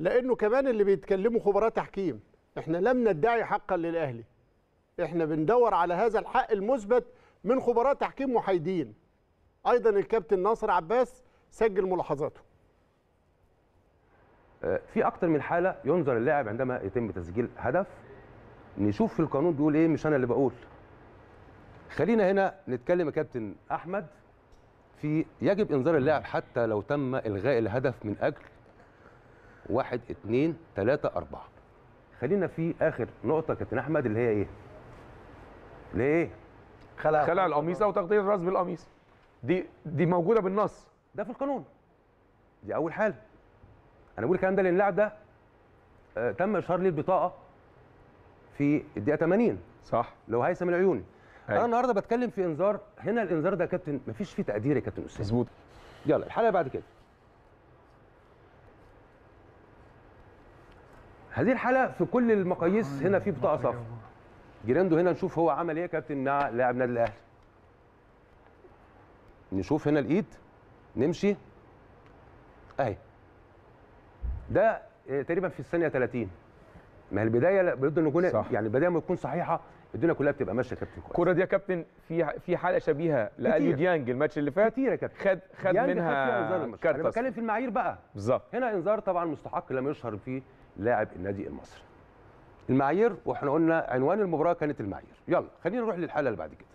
لانه كمان اللي بيتكلموا خبراء تحكيم احنا لم ندعي حقا للاهلي احنا بندور على هذا الحق المثبت من خبراء تحكيم محايدين ايضا الكابتن ناصر عباس سجل ملاحظاته آه، في اكتر من حاله ينظر اللاعب عندما يتم تسجيل هدف نشوف في القانون بيقول ايه مش انا اللي بقول خلينا هنا نتكلم يا كابتن احمد في يجب انذار اللاعب حتى لو تم الغاء الهدف من اجل واحد اثنين ثلاثة اربعه خلينا في اخر نقطه كابتن احمد اللي هي ايه اللي هي ايه خلع خلع القميص او تغطيه الراس بالقميص دي دي موجوده بالنص ده في القانون دي اول حاله انا بقول الكلام ده لان اللاعب ده آه تم اشهار ليه البطاقه في الدقيقه 80 صح لو هيثم العيوني أيوة. انا النهارده بتكلم في انذار هنا الانذار ده يا كابتن مفيش فيه تقدير يا كابتن اسامه مظبوط يلا الحلقه بعد كده هذه الحاله في كل المقاييس آه، هنا في بطاقه صفر جيراندو هنا نشوف هو عمل ايه يا كابتن مع لاعب نادي الاهلي نشوف هنا الايد نمشي اهي ده آه، تقريبا في الثانيه 30 ما هي البدايه بده ان يعني البدايه ما تكون صحيحه الدنيا كلها بتبقى ماشيه يا كابتن كويس الكره دي يا كابتن في في حاله شبيهه لاليو ديانج الماتش اللي فات كتير يا كابتن خد خد منها كارت انا بتكلم في المعايير بقى بالظبط هنا انذار طبعا مستحق لم يشهر فيه لاعب النادي المصري المعايير واحنا قلنا عنوان المباراه كانت المعايير يلا خلينا نروح للحاله اللي بعد كده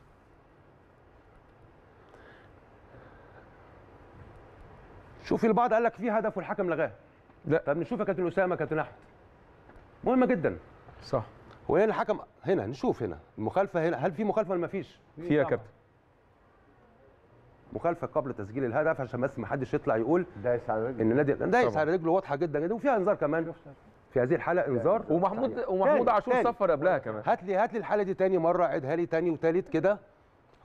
شوف البعض قال لك في هدف والحكم لغاه لا طب نشوف يا كابتن اسامه كابتن احمد مهمه جدا صح وهنا الحكم هنا نشوف هنا المخالفه هنا هل في مخالفه ولا ما فيش في يا كابتن مخالفه قبل تسجيل الهدف عشان بس ما حدش يطلع يقول دايس على رجله ان النادي دايس على رجله واضحه جدا جدا وفيها انذار كمان في هذه الحلقه يعني انذار ومحمود تاني. ومحمود عاشور سفر قبلها كمان هات لي هات لي الحلقه دي تاني مره عيدها لي تاني وتالت كده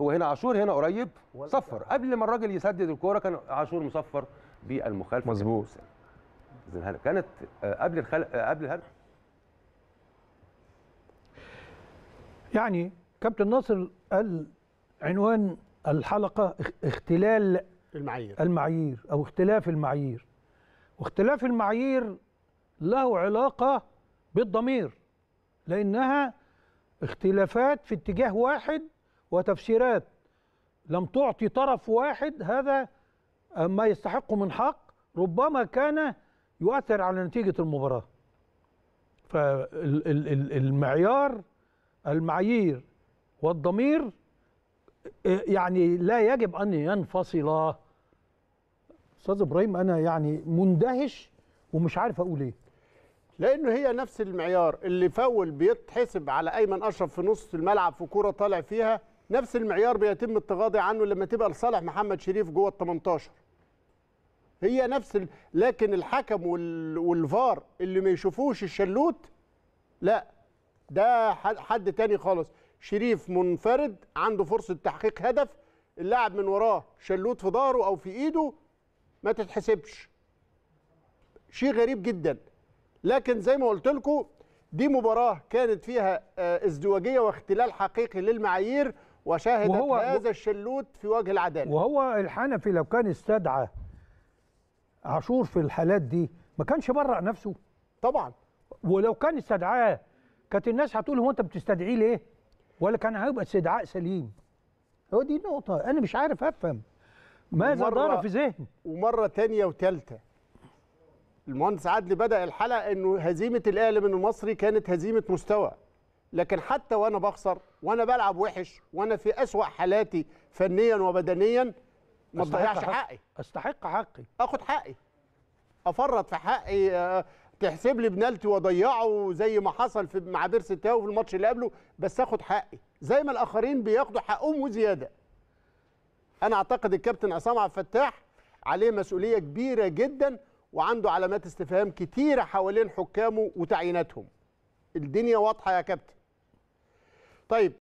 هو هنا عاشور هنا قريب صفر قبل ما الراجل يسدد الكوره كان عاشور مصفر بالمخالفه مظبوط اذا كانت آه، قبل الخلق آه، قبل الهدف يعني كابتن ناصر قال عنوان الحلقه اختلال المعايير المعايير او اختلاف المعايير واختلاف المعايير له علاقة بالضمير لأنها اختلافات في اتجاه واحد وتفسيرات لم تعطي طرف واحد هذا ما يستحقه من حق ربما كان يؤثر على نتيجة المباراة فالمعيار المعايير والضمير يعني لا يجب أن ينفصلا أستاذ إبراهيم أنا يعني مندهش ومش عارف أقول إيه لانه هي نفس المعيار اللي فاول بيتحسب على ايمن اشرف في نص الملعب في كوره طالع فيها نفس المعيار بيتم التغاضي عنه لما تبقى لصالح محمد شريف جوه ال 18 هي نفس ال... لكن الحكم وال... والفار اللي ما يشوفوش الشلوت لا ده حد تاني خالص شريف منفرد عنده فرصه تحقيق هدف اللاعب من وراه شلوت في ظهره او في ايده ما تتحسبش شيء غريب جدا لكن زي ما قلت لكم دي مباراه كانت فيها آه، ازدواجيه واختلال حقيقي للمعايير وشاهدت وهو هذا الشلوت في وجه العداله وهو الحنفي لو كان استدعى عاشور في الحالات دي ما كانش برأ نفسه طبعا ولو كان استدعاه كانت الناس هتقول هو انت بتستدعيه ليه ولا كان هيبقى استدعاء سليم هو دي النقطه انا مش عارف افهم ماذا دار في ذهن ومره تانية وثالثه المهندس عدلي بدا الحلقه انه هزيمه الاهلي من المصري كانت هزيمه مستوى لكن حتى وانا بخسر وانا بلعب وحش وانا في اسوا حالاتي فنيا وبدنيا ما تضيعش حقي استحق حقي اخد حقي افرط في حقي آه، تحسب لي بنالتي واضيعه زي ما حصل في مع بيرس تاو في الماتش اللي قبله بس اخد حقي زي ما الاخرين بياخدوا حقهم وزياده انا اعتقد الكابتن عصام عبد الفتاح عليه مسؤوليه كبيره جدا وعنده علامات استفهام كتيره حوالين حكامه وتعييناتهم الدنيا واضحه يا كابتن طيب